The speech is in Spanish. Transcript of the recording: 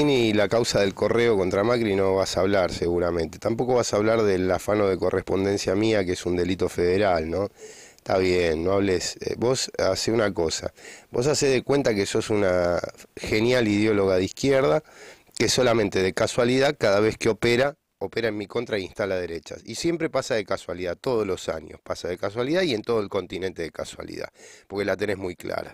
y la causa del correo contra Macri no vas a hablar seguramente. Tampoco vas a hablar del afano de correspondencia mía, que es un delito federal, ¿no? Está bien, no hables. Eh, vos hace una cosa. Vos haces de cuenta que sos una genial ideóloga de izquierda, que solamente de casualidad, cada vez que opera, opera en mi contra e instala derechas. Y siempre pasa de casualidad, todos los años pasa de casualidad y en todo el continente de casualidad, porque la tenés muy clara.